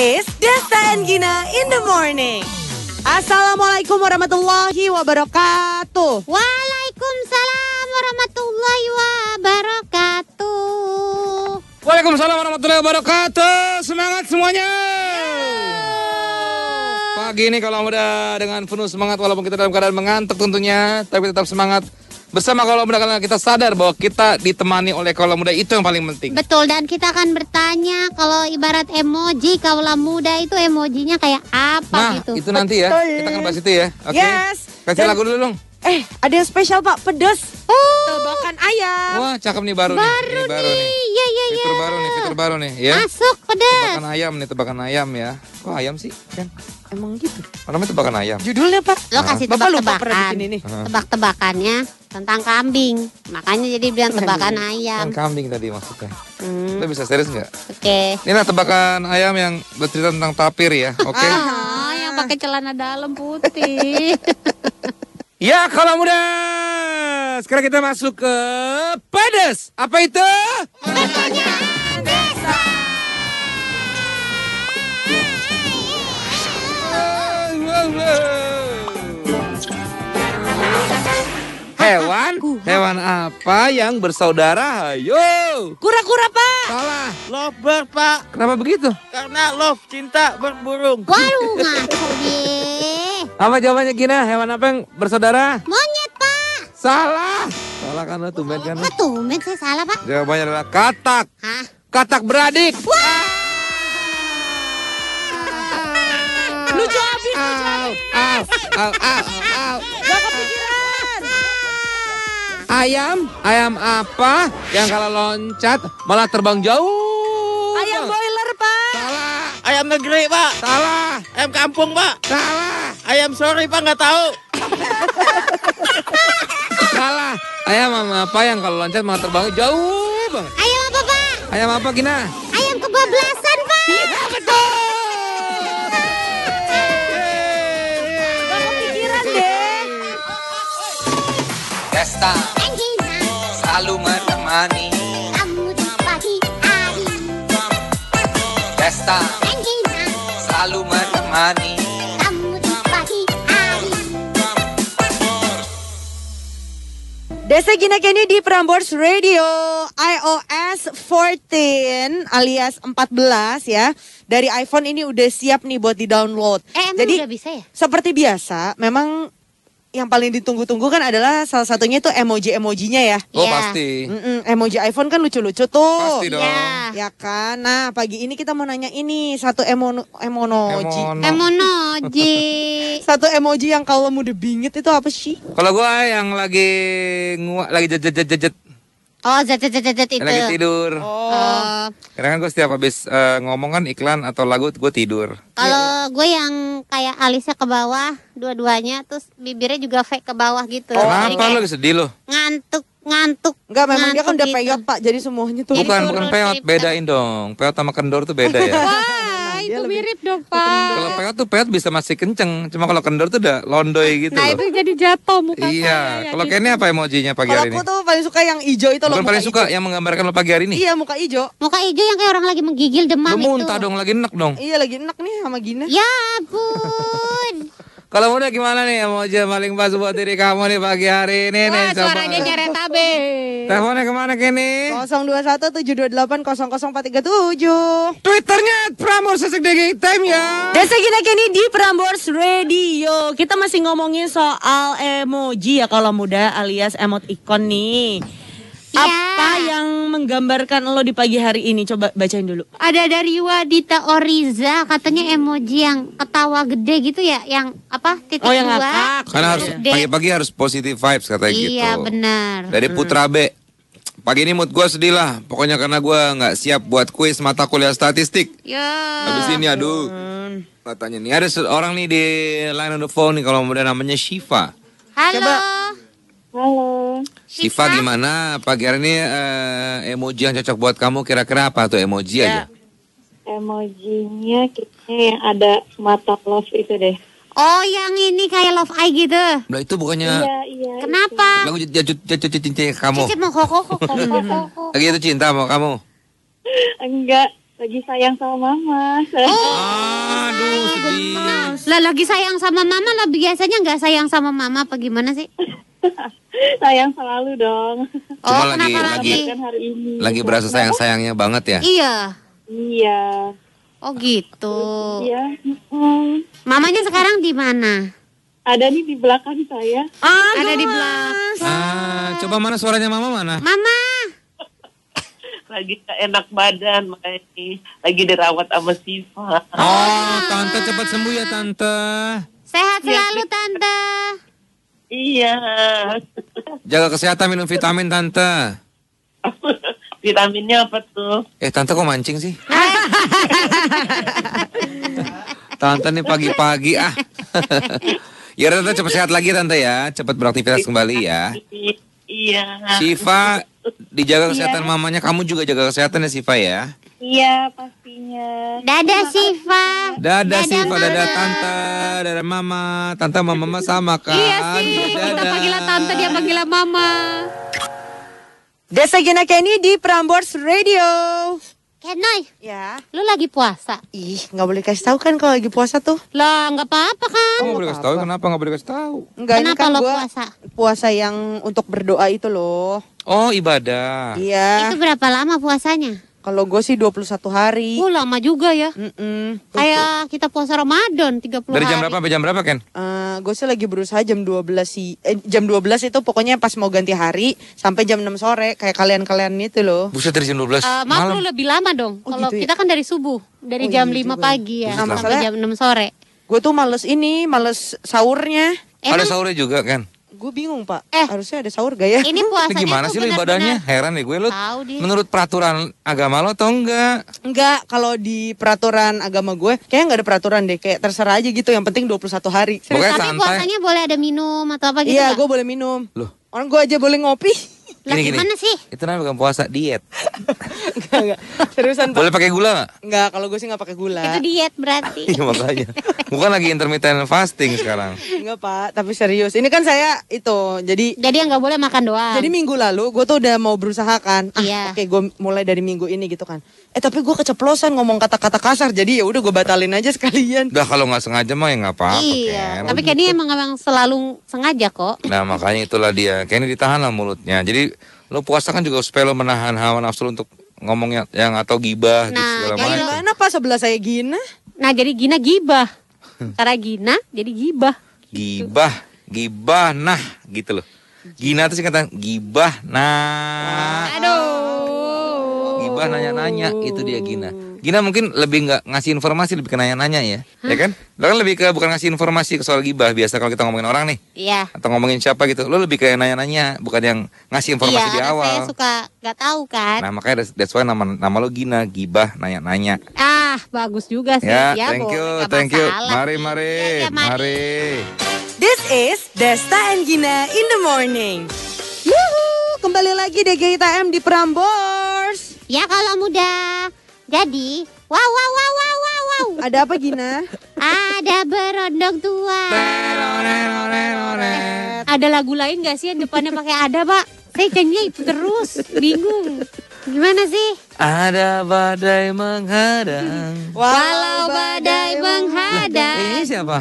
is Desta and Gina in the morning. Assalamualaikum warahmatullahi wabarakatuh. Waalaikumsalam warahmatullahi wabarakatuh. Waalaikumsalam warahmatullahi wabarakatuh. Semangat semuanya. Pagi ini kalau udah dengan penuh semangat walaupun kita dalam keadaan mengantuk tentunya, tapi tetap semangat bersama kalau muda karena kita sadar bahwa kita ditemani oleh kalau muda itu yang paling penting. Betul dan kita akan bertanya kalau ibarat emoji kalau muda itu emojinya kayak apa nah, gitu. Nah, itu nanti ya. Kita akan bahas itu ya. Oke. Okay. Yes. Kasih dan, lagu dulu dong. Eh, ada yang spesial Pak, pedas. Oh. Tebakan ayam. Wah, cakep nih baru, baru nih. Ini baru nih. Iya, iya, iya. Fitur iya. baru nih, fitur baru nih, ya. Masuk pedas. Tebakan ayam nih, tebakan ayam ya. Kok ayam sih, Kan Emang gitu. Namanya tebakan ayam. Judulnya, Pak. Lo kasih tebak-tebakan. Tebak-tebakannya tentang kambing. Makanya jadi bilang tebakan ayam. Kan kambing tadi maksudnya. Hmm. Lo bisa serius nggak? Oke. Okay. Inilah tebakan ayam yang bercerita tentang tapir ya, oke? Okay? Ah, yang pakai celana dalam putih. Ya kalau mudah. Sekarang kita masuk ke pedes. Apa itu? Pertanyaan desa. Hewan? Hewan apa yang bersaudara? Ayo. Kura-kura, Pak. Salah. Lovebird, Pak. Kenapa begitu? Karena love, cinta, berburung. Waduh, ngaco dia. Apa jawabannya Gina? Hewan apa yang bersaudara? Monyet, Pak. Salah. Salah karena tumben kan? Kok tumben sih salah, Pak? Jawabannya adalah katak. Hah? Katak beradik. Wah. Ah. Lucu habis, lucu habis. Au, au, au, kepikiran. Ayam, ayam apa yang kalau loncat malah terbang jauh? Ayam boiler, Pak. Salah. Ayam negeri, Pak. Salah. Ayam kampung, Pak. Salah. I am sorry Pak nggak tahu. Salah. Ayam sama apa yang kalau loncat malah terbang jauh banget. Ayam apa Pak? Ayam apa Gina? Ayam kebablasan Pak. Ya, betul. Pesta selalu menemani kamu di pagi hari. Pesta selalu menemani Desa Gina Kenny di Prambors Radio iOS 14 alias 14 ya. Dari iPhone ini udah siap nih buat di-download. Eh, Jadi bisa ya? Seperti biasa, memang yang paling ditunggu-tunggu kan adalah salah satunya itu emoji-emojinya ya. Oh yeah. pasti. Mm-mm, emoji iPhone kan lucu-lucu tuh. Pasti iya. dong. Yeah. Ya kan. Nah pagi ini kita mau nanya ini satu emono emoji. Emono. satu emoji yang kalau mau debingit itu apa sih? Kalau gua yang lagi nguak lagi jejet jejet Oh, z z z z itu. Lagi tidur. Oh. Karena kan gue setiap habis uh, ngomong kan iklan atau lagu gue tidur. Kalau yeah. gue yang kayak alisnya ke bawah, dua-duanya, terus bibirnya juga fake ke bawah gitu. Oh. Kenapa lo sedih lo? Ngantuk ngantuk. Enggak, memang ngantuk dia kan udah gitu. peyot, Pak. Jadi semuanya tuh. Bukan, bukan peyot, bedain dong. Peyot sama kendor tuh beda ya. Nah, itu lebih... mirip dong pak. Kalau peot tuh peot bisa masih kenceng, cuma kalau kendor tuh udah londoy gitu. Nah loh. itu jadi jatuh muka. Iya. Kalau gitu. kayaknya apa emojinya pagi kalo hari ini? Kalau aku tuh paling suka yang ijo itu Bukan paling suka ijo. yang menggambarkan lo pagi hari ini. Iya muka ijo. Muka ijo yang kayak orang lagi menggigil demam lo muntah itu. dong lagi enak dong. Iya lagi enak nih sama Gina. Ya bun. Kalau muda gimana nih mau aja maling pas buat diri kamu nih pagi hari ini Wah, nih coba. suaranya nyeret abe. Teleponnya kemana kini? 021728004337. Twitternya Prambors Sesek DG Time ya. Dan segini kini di Prambors Radio. Kita masih ngomongin soal emoji ya kalau muda alias emot ikon nih. Ya. Apa yang menggambarkan lo di pagi hari ini? Coba bacain dulu. Ada dari Wadita Oriza, katanya emoji yang ketawa gede gitu ya, yang apa? Titik oh, yang dua. Karena harus pagi-pagi harus positive vibes katanya iya, gitu. Iya benar. Dari Putra B, Pagi ini mood gue sedih lah, pokoknya karena gue nggak siap buat kuis mata kuliah statistik. Ya. Habis ini aduh, katanya nih ada seorang nih di line on the phone nih kalau udah namanya Shiva. Halo. Coba Halo. Siva gimana? Pagi hari ini uh, emoji yang cocok buat kamu kira-kira apa tuh emoji ya. aja? Emojinya kayaknya yang ada mata love itu deh. Oh, yang ini kayak love eye gitu. Lah itu bukannya Iya, iya. Kenapa? Lagu cinta kamu. Cincin mau koko koko. Lagi itu cinta mau kamu. Enggak, lagi sayang sama mama. Oh. Aduh, sedih. Lah lagi sayang sama mama lah biasanya nggak sayang sama mama apa gimana sih? sayang selalu dong. Oh, Cuma lagi lagi hari lagi berasa sayang sayangnya banget ya? Iya. Iya. Oh gitu. Iya. Mm. Mamanya sekarang di mana? Ada nih di belakang saya. Oh, ada di belakang. Ah, coba mana suaranya mama mana? Mama. Lagi enak badan, makanya Lagi dirawat sama Siva. Oh, ah. tante cepat sembuh ya tante. Sehat iya, selalu iya. tante. Iya. Jaga kesehatan, minum vitamin, Tante. Vitaminnya apa tuh? Eh, Tante kok mancing sih? tante nih pagi-pagi, ah. ya, Tante cepat sehat lagi, Tante ya. Cepat beraktivitas kembali ya. Iya. Siva, dijaga kesehatan iya. mamanya. Kamu juga jaga kesehatan ya, Siva ya. Iya pastinya. Dadah Siva. Dadah, dadah Siva, dadah, dadah Tante, dadah Mama. Tante sama Mama sama kan? Iya sih. Kita panggil Tante, dia panggil Mama. Desa Gina Kenny di Prambors Radio. Kenoy, ya. lu lagi puasa? Ih, gak boleh kasih tahu kan kalau lagi puasa tuh. Lah, nggak apa-apa kan? Nggak oh, boleh kasih tau, kenapa gak boleh kasih tau? Enggak, kenapa kan lo puasa? Puasa yang untuk berdoa itu loh. Oh, ibadah. Iya. Itu berapa lama puasanya? Kalau gue sih 21 hari. Oh lama juga ya. Mm -mm. Kayak kita puasa Ramadan 30 hari. Dari jam berapa sampai jam berapa Ken? Uh, eh, gue sih lagi berusaha jam 12 sih. Eh, jam 12 itu pokoknya pas mau ganti hari sampai jam 6 sore kayak kalian-kalian itu loh. Buset dari jam 12 uh, eh, maaf malam. Maaf lebih lama dong. Oh, Kalau gitu ya? kita kan dari subuh, dari oh, iya, jam iya 5 juga. pagi ya Nah, sampai jam 6 sore. Gue tuh males ini, males sahurnya. Emang, eh, Ada sahurnya juga kan? Gue bingung pak. Eh, harusnya ada sahur gak ya? Ini puasanya gimana sih lu ibadahnya? Heran deh gue lu. Menurut peraturan agama lo atau enggak? Enggak. Kalau di peraturan agama gue, kayaknya nggak ada peraturan deh. Kayak terserah aja gitu. Yang penting 21 hari. Serius, Tapi santai. puasanya boleh ada minum atau apa gitu? Iya, gue boleh minum. Loh. Orang gue aja boleh ngopi. Gini, Lagi gini. mana sih? Itu namanya bukan puasa, diet. enggak, enggak. Seriusan, Boleh pakai gula nggak? Enggak, kalau gue sih enggak pakai gula. Itu diet berarti. Iya, makanya. Bukan lagi intermittent fasting sekarang. Enggak, Pak. Tapi serius. Ini kan saya itu, jadi... Jadi enggak boleh makan doang. Jadi minggu lalu, gue tuh udah mau berusaha kan. Ah, iya. oke, okay, gue mulai dari minggu ini gitu kan. Eh tapi gue keceplosan ngomong kata-kata kasar jadi ya udah gue batalin aja sekalian. Udah kalau nggak sengaja mah ya nggak apa-apa. Iya. Ken. Tapi Kenny emang emang selalu sengaja kok. Nah makanya itulah dia. Kenny ditahan lah mulutnya. Jadi lo puasa kan juga supaya lo menahan hawa nafsu untuk ngomongnya yang atau gibah gitu nah, gitu, segala macam. Nah, kenapa sebelah saya Gina? Nah, jadi Gina gibah. Karena Gina jadi gibah. Gibah, gibah nah gitu loh. Gina tuh sih gibah nah. Aduh gua oh. nanya-nanya itu dia Gina. Gina mungkin lebih nggak ngasih informasi lebih ke nanya-nanya ya, Hah? ya kan? Lo kan lebih ke bukan ngasih informasi ke soal gibah biasa kalau kita ngomongin orang nih, iya. atau ngomongin siapa gitu. Lo lebih kayak nanya-nanya bukan yang ngasih informasi iya, di kan awal. Saya suka nggak tahu kan. Nah makanya that's, why nama nama lo Gina gibah nanya-nanya. Ah bagus juga sih. Ya, ya thank you, thank you. Mari mari, ya, ya, mari. This is Desta and Gina in the morning. Yuhu, kembali lagi di GITM di Prambon. Ya kalau muda. Jadi, wow wow wow wow wow wow. Ada apa Gina? Ada berondong tua. Eh, ada lagu lain gak sih yang depannya pakai ada pak? Saya nyanyi itu terus, bingung. Gimana sih? Ada badai menghadang. Walau badai menghadang. Ini siapa?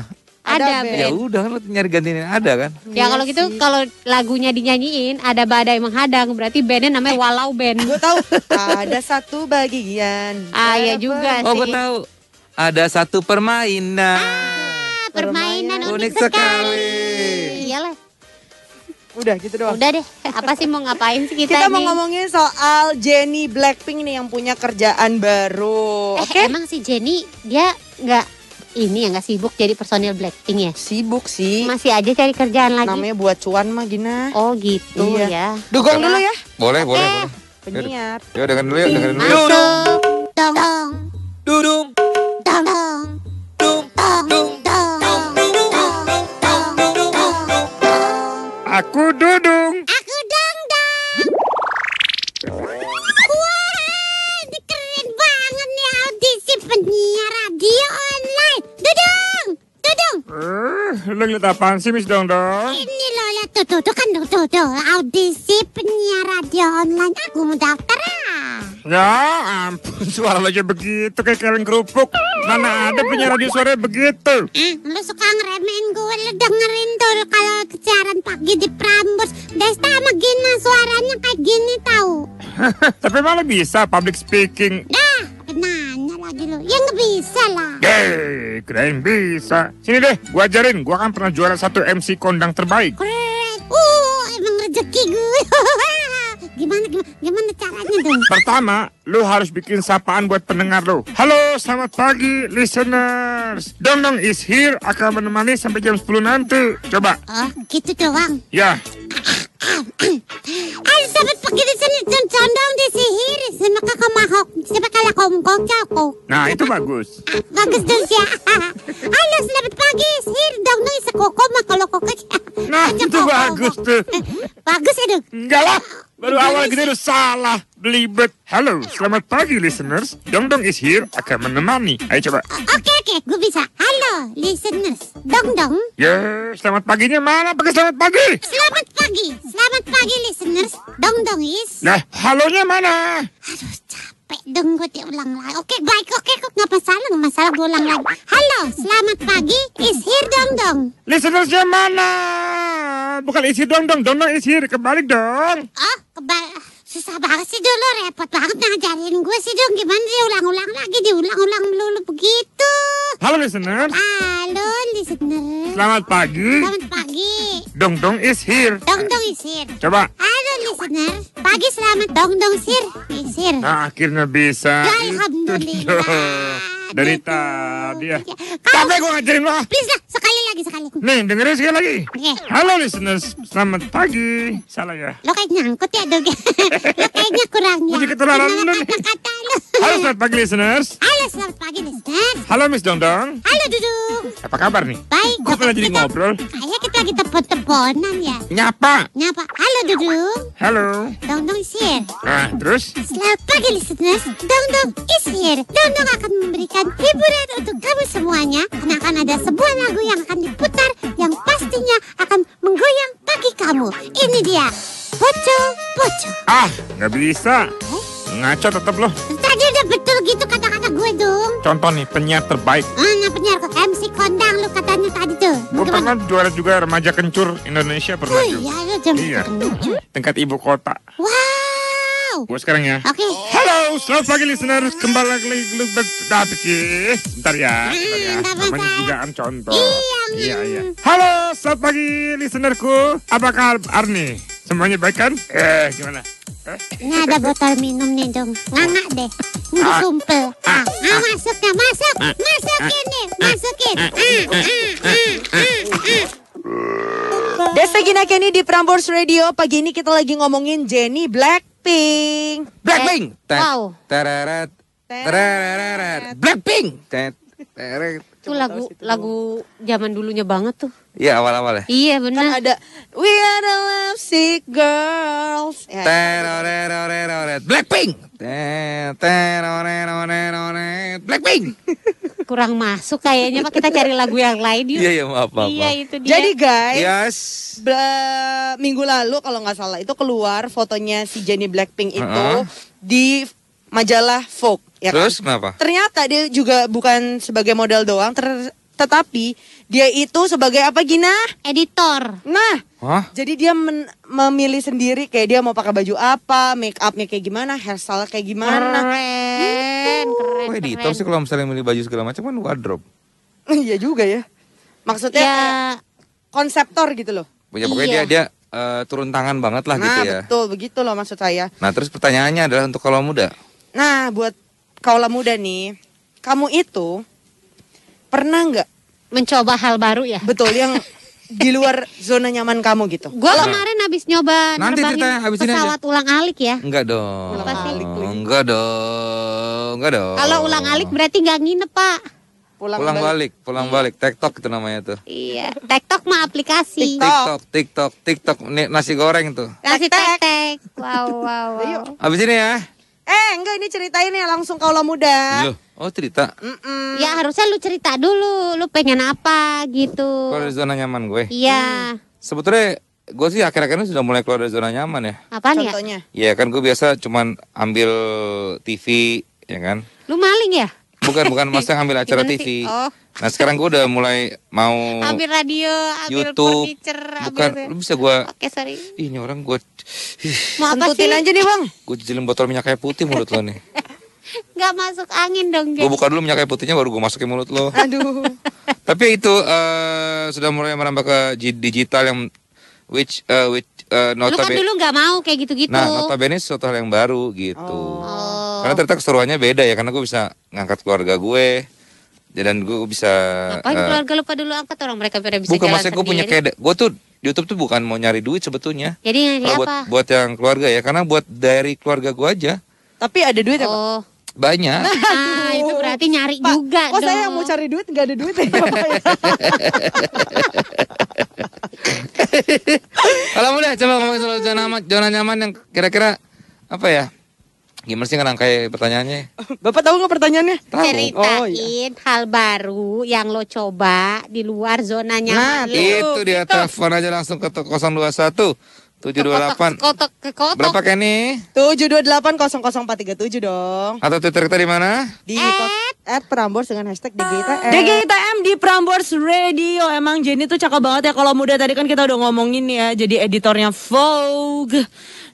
ada, ada ya udah kan nyari gantinya ada kan ya kalau gitu kalau lagunya dinyanyiin ada badai menghadang berarti bandnya namanya eh, walau band gue tahu ada satu bagian ah ya juga oh, sih oh gue tahu ada satu permainan ah, permainan, unik, sekali, sekali. iyalah Udah gitu doang. Udah deh. Apa sih mau ngapain sih kita? Kita ini? mau ngomongin soal Jenny Blackpink nih yang punya kerjaan baru. Eh, Okay? Emang si Jenny dia nggak ini yang nggak sibuk jadi personil Blackpink ya? Sibuk sih. Masih aja cari kerjaan lagi. Namanya buat cuan mah Gina. Oh gitu iya. ya. Dugong dulu ya. Boleh, boleh, boleh. Penyiar. Yuk dengerin dulu yuk, ya, dengerin dulu. Ya. Dudung. Dudung. apaan sih Miss dong? Ini Lola tuh tuh tuh kan tuh tuh tuh audisi penyiar radio online aku mau daftar ah. Ya ampun suara lagi begitu kayak kaleng kerupuk. Mana ada penyiar radio suara begitu? Eh, ah, lo suka ngeremehin gue, lo dengerin tuh kalau kejaran pagi di Prambors. Desta sama Gina suaranya kayak gini tahu. Tapi malah bisa public speaking. Dah, apa dulu? Ya nggak bisa lah. Yeay, keren bisa. Sini deh, gua ajarin. Gua kan pernah juara satu MC kondang terbaik. Keren. Uh, emang rezeki gue. gimana, gimana, gimana caranya dong? Pertama, lu harus bikin sapaan buat pendengar lu. Halo, selamat pagi, listeners. Dong Dong is here akan menemani sampai jam 10 nanti. Coba. Oh, gitu doang. Ya. Ayo, selamat pagi, listeners. Dong Dong is here. Semoga kau Mahok. Coba. Hongkong Japo. Nah, itu bagus. bagus dong ya. Halo, selamat pagi. Sir, dong aku koma kalau kok ka Nah, itu bagus tuh. Eh, bagus ya, dong. Enggak lah. Baru awal gini gitu, udah salah belibet. Halo, selamat pagi listeners. Dong Dong is here akan menemani. Ayo coba. Oke okay, oke, okay, gue bisa. Halo listeners. Dong Dong. Ya, yeah, selamat paginya mana? Pakai selamat pagi. Selamat pagi. Selamat pagi listeners. Dong Dong is. Nah, halonya mana? Aduh, capek capek dong gue ulang lagi. Oke okay, baik oke okay, kok nggak masalah nggak masalah gue ulang lagi. Halo selamat pagi is here dong dong. Listeners mana? Bukan is here dong dong dong is here kebalik dong. Oh kembali susah banget sih dulu repot banget ngajarin gue sih dong gimana diulang-ulang ulang lagi diulang-ulang melulu begitu halo listener halo listener selamat pagi selamat pagi dong dong is here dong dong is here coba halo listener pagi selamat dong dong sir is here nah, akhirnya bisa ya, alhamdulillah dari tadi ya. Capek gue ngajarin lo. Please lah, sekali lagi, sekali. Nih, dengerin sekali lagi. Okay. Halo listeners, selamat pagi. Salah ya. Lo kayak nyangkut ya, Dog. lo kayaknya kurang ya. Uji ketularan lo nih. Kata lo. Halo, selamat pagi listeners. Halo, selamat pagi listeners. Halo, Miss Dongdong. Halo, Dudu. Apa kabar nih? Baik. Kok pernah jadi ngobrol? Kayaknya kita lagi tepon teleponan ya. Nyapa. Nyapa. Halo Dudu. Halo. Dongdong Sihir. Nah, terus? Selamat pagi listeners, Dong Dongdong is iya, here. Dong akan memberikan hiburan untuk kamu semuanya. Karena akan ada sebuah lagu yang akan diputar yang pastinya akan menggoyang pagi kamu. Ini dia. Pocho, pocho. Ah, nggak bisa. Eh? Ngaco tetep loh. Tadi udah betul gitu kata-kata gue dong. Contoh nih, penyiar terbaik. Mana penyiar kok MC kondang lu katanya tadi tuh. Gue pernah juara juga remaja kencur Indonesia pernah oh, juga. Iya, iya. iya. Tingkat ibu kota. Wow. Gue sekarang ya. Oke. Okay. Halo, selamat pagi listener. Kembali lagi lu bentar sih? Ya, hmm, bentar ya. Bentar ya. Namanya jugaan contoh. Iya. Iya, hmm. iya. Halo, selamat pagi listenerku. Apa kabar nih? Semuanya baik kan? Eh, gimana? Nggak ada botol minum nih dong. Nganak deh. Nggak ah. sumpel. Ah, ah, ah masuk ya, masuk. Masukin nih, masukin. Ah, ah, ah, ah, ah. Gina Kenny di Prambors Radio. Pagi ini kita lagi ngomongin Jenny Blackpink. Blackpink. Eh, wow. Tereret. Tereret. Blackpink. Itu lagu lagu zaman dulunya banget tuh. Iya awal-awal ya. Iya benar. Kan ada We are the lovesick girls. Ya, ya, ya gitu. Terorerorerore Blackpink. Terorerorerore Blackpink. Kurang masuk kayaknya Pak kita cari lagu yang lain yuk. Iya iya maaf maaf. Iya itu dia. Jadi guys, yes. Bla, minggu lalu kalau nggak salah itu keluar fotonya si Jennie Blackpink itu uh -huh. di majalah Vogue ya kan? Terus kan? kenapa? Ternyata dia juga bukan sebagai model doang ter tetapi dia itu sebagai apa Gina? Editor. Nah, Hah? jadi dia memilih sendiri kayak dia mau pakai baju apa, make upnya kayak gimana, hairstyle kayak gimana. Keren, hmm. keren, keren. editor sih kalau misalnya milih baju segala macam kan wardrobe. Iya juga ya. Maksudnya ya. Eh, konseptor gitu loh. Ya pokoknya iya. dia dia uh, eh, turun tangan banget lah gitu nah, gitu ya. betul, begitu loh maksud saya. Nah, terus pertanyaannya adalah untuk kalau muda. Nah, buat kaulah muda nih, kamu itu pernah nggak mencoba hal baru ya. Betul, yang di luar zona nyaman kamu gitu. Gua nah. kemarin habis nyoba Nanti kita habis pesawat ini ulang alik ya. Enggak dong. Oh, Enggak dong. Enggak dong. Kalau ulang alik berarti nggak nginep, Pak. Pulang, pulang balik. balik, pulang iya. balik. TikTok itu namanya tuh. Iya, TikTok mah aplikasi. TikTok, TikTok, TikTok, nasi goreng tuh. Nasi tek-tek. Wow, wow, wow. Abis ini ya. Eh enggak ini ceritain ya langsung kalau muda. Loh, iya. oh cerita. Mm-mm. Ya harusnya lu cerita dulu, lu pengen apa gitu. Keluar dari zona nyaman gue. Iya. Hmm. Sebetulnya gue sih akhir-akhir ini sudah mulai keluar dari zona nyaman ya. Apa nih? Ya? Contohnya? Ya kan gue biasa cuman ambil TV ya kan. Lu maling ya? Bukan bukan maksudnya ambil acara TV. Oh. Nah sekarang gue udah mulai mau ambil radio, ambil YouTube, furniture, bukan ya. lu bisa gue. Oke sorry. Ih, ini orang gue. Mau apa sih? aja nih bang. Gue jilin botol minyak kayu putih mulut lo nih. Gak masuk angin dong. Gue buka dulu minyak kayu putihnya baru gue masukin mulut lo. Aduh. Tapi ya itu uh, sudah mulai merambah ke digital yang which uh, which uh, eh, notabene. Lu kan dulu nggak mau kayak gitu-gitu. Nah notabene suatu hal yang baru gitu. Oh. Karena ternyata keseruannya beda ya karena gue bisa ngangkat keluarga gue dan gue bisa apa uh, eh, keluarga lo dulu angkat orang mereka pada bisa bukan maksudnya gue punya kayak gue tuh YouTube tuh bukan mau nyari duit sebetulnya jadi nyari apa? buat buat yang keluarga ya karena buat dari keluarga gue aja tapi ada duit apa? oh. banyak nah, itu berarti nyari Pak, juga kok saya yang mau cari duit nggak ada duit ya, ya? kalau mudah coba ngomongin soal zona nyaman yang kira-kira apa ya Gimana sih ngerangkai pertanyaannya? Bapak tahu nggak pertanyaannya? Tahu. Ceritain oh, iya. hal baru yang lo coba di luar zona nyaman. Nah, itu dia gitu. telepon aja langsung ke 021 728. Kotak ke kotak. Berapa kayak nih? tujuh dong. Atau Twitter kita di mana? Di at Prambors dengan hashtag DGTM. DGTM di Prambors Radio. Emang Jenny tuh cakep banget ya kalau muda tadi kan kita udah ngomongin ya jadi editornya Vogue.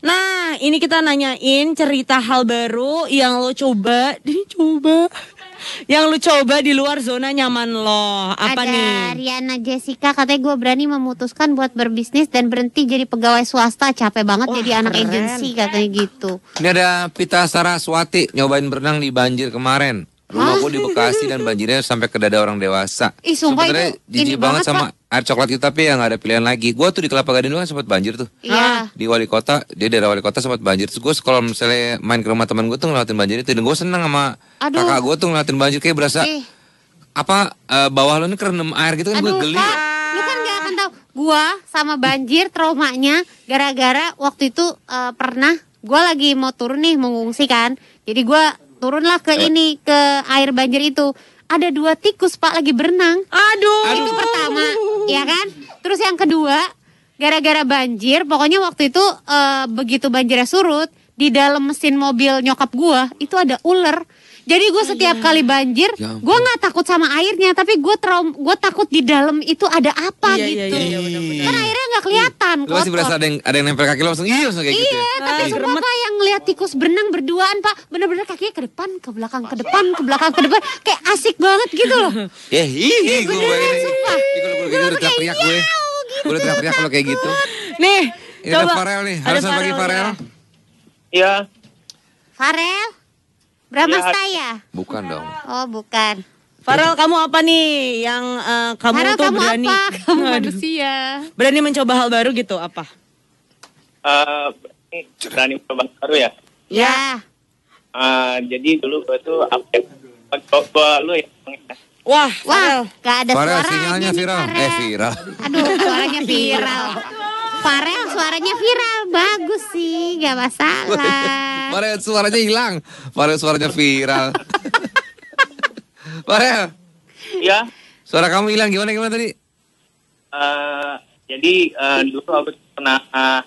Nah, ini kita nanyain cerita hal baru yang lo coba, dicoba yang lu coba di luar zona nyaman lo? Apa Ada nih? Riana Jessica katanya gue berani memutuskan buat berbisnis dan berhenti jadi pegawai swasta. Capek banget Wah, jadi keren. anak agensi katanya gitu. Ini ada Pita Saraswati nyobain berenang di banjir kemarin. rumahku di Bekasi dan banjirnya sampai ke dada orang dewasa. Ih, sumpah Sebenernya jijik banget, banget sama air coklat itu, tapi yang ada pilihan lagi. Gue tuh di Kelapa Gading dulu kan sempat banjir tuh. Iya. Di wali kota, dia daerah wali kota sempat banjir. Terus gue kalau misalnya main ke rumah teman gue tuh ngeliatin banjir itu, dan gue seneng sama Aduh. kakak gue tuh ngeliatin banjir kayak berasa eh. apa uh, bawah lu ini kerenem air gitu kan gue geli. Kak, lu kan gak akan tahu. Gua sama banjir traumanya gara-gara waktu itu uh, pernah gue lagi mau turun nih mengungsi kan. Jadi gue turunlah ke iya. ini ke air banjir itu ada dua tikus pak lagi berenang. Aduh. Itu pertama, ya kan? Terus yang kedua, gara-gara banjir, pokoknya waktu itu uh, begitu banjirnya surut, di dalam mesin mobil nyokap gua itu ada ular. Jadi gue oh, setiap iya. kali banjir, ya gue nggak takut sama airnya, tapi gue trauma, gue takut di dalam itu ada apa iya, iya gitu. Iya, iya, Kan airnya nggak kelihatan. Gue masih berasa ada yang ada yang nempel kaki lo langsung, iya langsung kayak iya, gitu. Ya? Iya, tapi Ay, semua pak yang ngeliat tikus berenang berduaan pak, bener-bener kakinya ke depan, ke belakang, ke depan, ke belakang, ke depan, kayak asik banget gitu loh. Ya hihi gue ini. Sumpah. Gue udah teriak-teriak gue. Gitu. Gue udah teriak-teriak kalau kayak gitu. Nih, coba. Ada Farel nih, harus pagi Farel. Iya. Farel. Brahmastaya? Ya. Bukan dong. Oh, bukan. Farel kamu apa nih yang uh, kamu Farel, tuh kamu berani apa? Kamu manusia. Berani mencoba hal baru gitu apa? Uh, berani mencoba hal baru ya? Ya. Uh, jadi dulu gue tuh apa coba ya? lu ya. Wah, Wah, gak ada Farel, sinyalnya viral. Eh, viral. Aduh, suaranya viral. Farel suaranya viral, bagus sih, gak masalah. Farel suaranya hilang, Farel suaranya viral. Farel. Ya. Suara kamu hilang gimana gimana tadi? Uh, jadi uh, dulu aku pernah uh,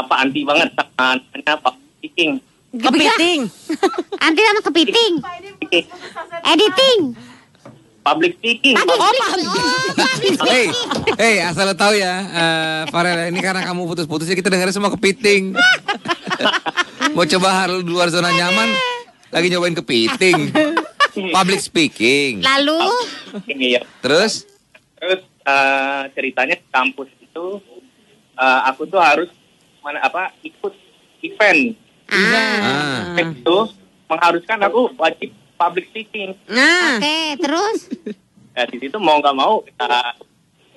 apa anti banget sama anaknya Pak Kepiting. Kepiting. anti sama kepiting. Editing public speaking. Public oh, public oh, Hey, hey, asal lo tahu ya, uh, Farel, ini karena kamu putus putus ya kita dengerin semua kepiting. Mau coba harus luar zona nyaman, lagi nyobain kepiting. Public speaking. Lalu? Ya. Terus? Terus uh, ceritanya kampus itu uh, aku tuh harus mana apa ikut event. Ah. ah. Itu mengharuskan aku wajib public speaking. Nah, oke, okay, terus? Ya di situ mau nggak mau kita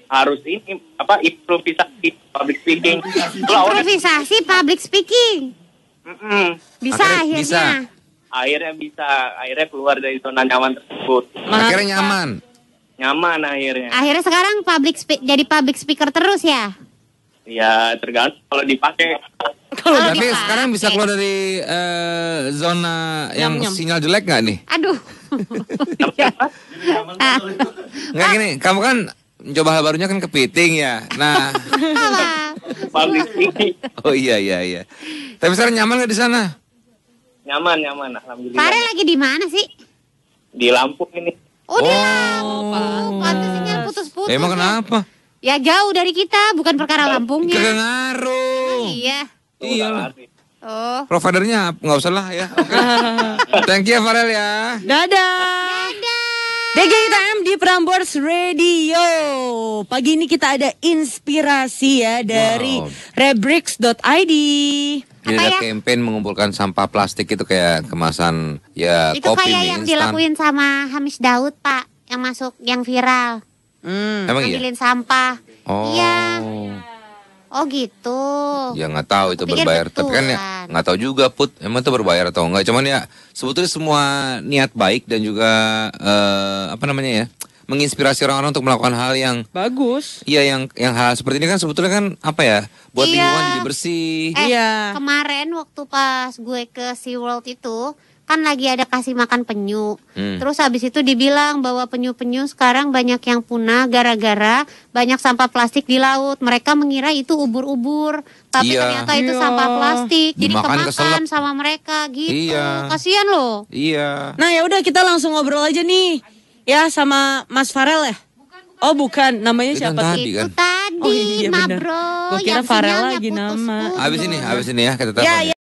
harus ini apa improvisasi public speaking. improvisasi public speaking. Mm -mm. Bisa akhirnya. akhirnya. Bisa. Akhirnya bisa, akhirnya keluar dari zona nyaman tersebut. Akhirnya nyaman. Nyaman akhirnya. Akhirnya sekarang public jadi public speaker terus ya? Ya tergantung kalau dipakai kalau ah, Tapi iya. sekarang bisa keluar dari uh, zona yang nyom, sinyal jelek nggak nih? Aduh. Iya. Iya. Ah. Nggak gini, kamu kan coba hal barunya kan kepiting ya. Nah. oh iya iya iya. Tapi sekarang nyaman nggak di sana? Nyaman nyaman, alhamdulillah. Pare lagi di mana sih? Di Lampung ini. Oh, oh di Lampung. sinyal putus-putus. Emang ya. kenapa? Ya jauh dari kita, bukan perkara Lampung ya. Oh, iya. Iya. Oh. Providernya nggak usah lah ya. Oke. Okay. Thank you Farel ya. Dadah. Dadah. DGITM di Prambors Radio. Pagi ini kita ada inspirasi ya dari wow. rebricks.id. Dia ada ya? campaign mengumpulkan sampah plastik itu kayak kemasan ya itu kopi kayak yang instan. dilakuin sama Hamis Daud pak yang masuk yang viral. Hmm. Emang iya? sampah. Oh. Iya. Oh gitu. Ya nggak tahu itu Pikir berbayar, betulan. tapi kan ya nggak tahu juga put emang itu berbayar atau enggak. Cuman ya sebetulnya semua niat baik dan juga uh, apa namanya ya menginspirasi orang-orang untuk melakukan hal yang bagus. Iya, yang yang hal seperti ini kan sebetulnya kan apa ya? Buat iya. lingkungan jadi bersih. Eh, iya. Kemarin waktu pas gue ke SeaWorld itu, kan lagi ada kasih makan penyu. Hmm. Terus habis itu dibilang bahwa penyu-penyu sekarang banyak yang punah gara-gara banyak sampah plastik di laut. Mereka mengira itu ubur-ubur, tapi iya. ternyata iya. itu sampah plastik. Jadi Dimakan kemakan keselep. sama mereka gitu. Iya. Kasihan loh. Iya. Nah, ya udah kita langsung ngobrol aja nih. Ya sama Mas Farel ya. oh bukan, namanya itu siapa? Tadi, kan? Itu tadi, oh, iya, iya, Mabro. Gue kira Farel lagi nama. Abis ini, abis ini ya kita Ya, ya.